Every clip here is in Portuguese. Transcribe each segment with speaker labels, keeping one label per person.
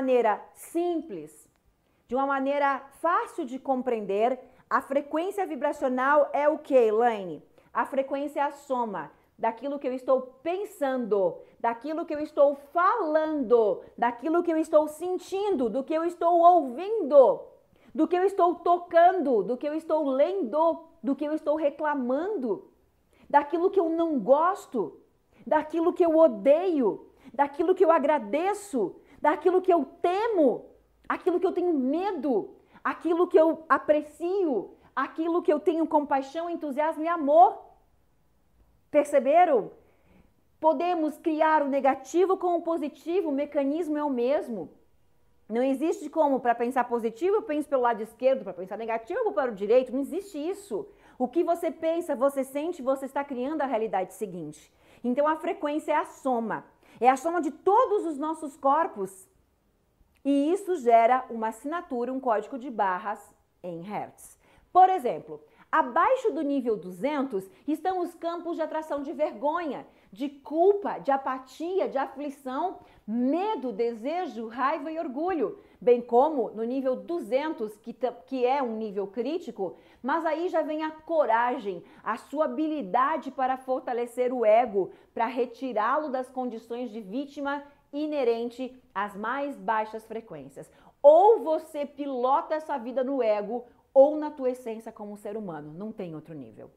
Speaker 1: maneira simples, de uma maneira fácil de compreender, a frequência vibracional é o que, Elaine? A frequência é a soma daquilo que eu estou pensando, daquilo que eu estou falando, daquilo que eu estou sentindo, do que eu estou ouvindo, do que eu estou tocando, do que eu estou lendo, do que eu estou reclamando, daquilo que eu não gosto, daquilo que eu odeio, daquilo que eu agradeço, daquilo que eu temo, aquilo que eu tenho medo, aquilo que eu aprecio, aquilo que eu tenho compaixão, entusiasmo e amor. Perceberam? Podemos criar o negativo com o positivo, o mecanismo é o mesmo. Não existe como para pensar positivo, eu penso pelo lado esquerdo, para pensar negativo, eu vou para o direito, não existe isso. O que você pensa, você sente, você está criando a realidade seguinte. Então a frequência é a soma. É a soma de todos os nossos corpos. E isso gera uma assinatura, um código de barras em Hertz. Por exemplo, Abaixo do nível 200 estão os campos de atração de vergonha, de culpa, de apatia, de aflição, medo, desejo, raiva e orgulho. Bem como no nível 200, que, que é um nível crítico, mas aí já vem a coragem, a sua habilidade para fortalecer o ego, para retirá-lo das condições de vítima inerente às mais baixas frequências. Ou você pilota essa vida no ego, ou na tua essência como ser humano, não tem outro nível.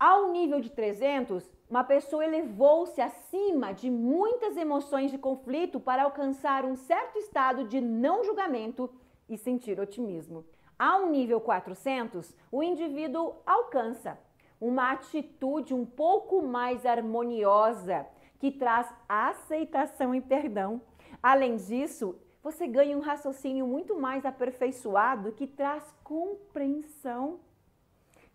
Speaker 1: Ao nível de 300, uma pessoa elevou-se acima de muitas emoções de conflito para alcançar um certo estado de não julgamento e sentir otimismo. Ao nível 400, o indivíduo alcança uma atitude um pouco mais harmoniosa, que traz aceitação e perdão. Além disso, você ganha um raciocínio muito mais aperfeiçoado que traz compreensão.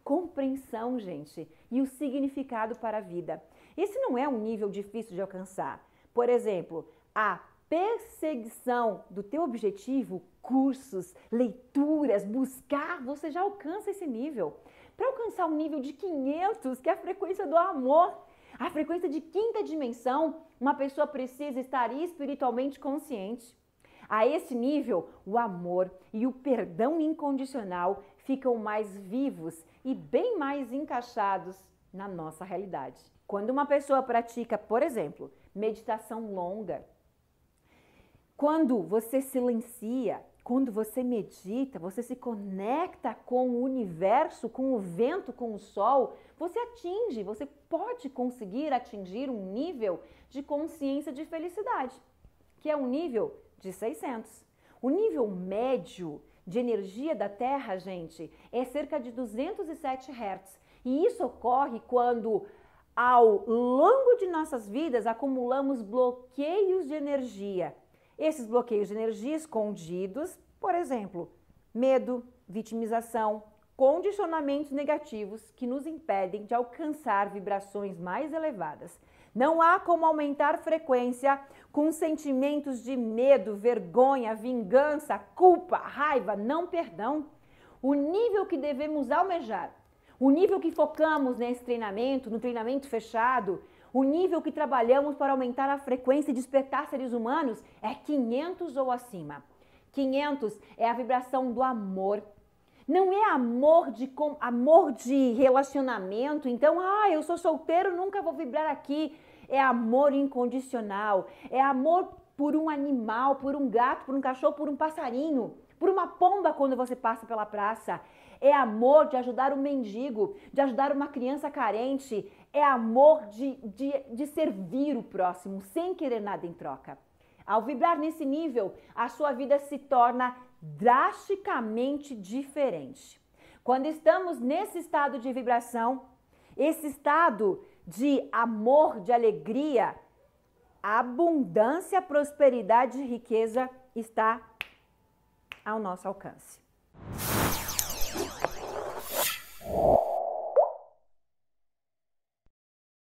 Speaker 1: Compreensão, gente, e o significado para a vida. Esse não é um nível difícil de alcançar. Por exemplo, a perseguição do teu objetivo, cursos, leituras, buscar, você já alcança esse nível. Para alcançar o um nível de 500, que é a frequência do amor, a frequência de quinta dimensão, uma pessoa precisa estar espiritualmente consciente. A esse nível, o amor e o perdão incondicional ficam mais vivos e bem mais encaixados na nossa realidade. Quando uma pessoa pratica, por exemplo, meditação longa, quando você silencia, quando você medita, você se conecta com o universo, com o vento, com o sol, você atinge, você pode conseguir atingir um nível de consciência de felicidade, que é um nível de 600. O nível médio de energia da Terra, gente, é cerca de 207 Hz. E isso ocorre quando, ao longo de nossas vidas, acumulamos bloqueios de energia. Esses bloqueios de energia escondidos, por exemplo, medo, vitimização, condicionamentos negativos que nos impedem de alcançar vibrações mais elevadas. Não há como aumentar frequência com sentimentos de medo, vergonha, vingança, culpa, raiva, não perdão. O nível que devemos almejar, o nível que focamos nesse treinamento, no treinamento fechado, o nível que trabalhamos para aumentar a frequência e despertar seres humanos é 500 ou acima. 500 é a vibração do amor, não é amor de amor de relacionamento, então, ah, eu sou solteiro, nunca vou vibrar aqui. É amor incondicional, é amor por um animal, por um gato, por um cachorro, por um passarinho, por uma pomba quando você passa pela praça. É amor de ajudar um mendigo, de ajudar uma criança carente. É amor de, de, de servir o próximo sem querer nada em troca. Ao vibrar nesse nível, a sua vida se torna drasticamente diferente. Quando estamos nesse estado de vibração, esse estado de amor, de alegria, abundância, prosperidade e riqueza está ao nosso alcance.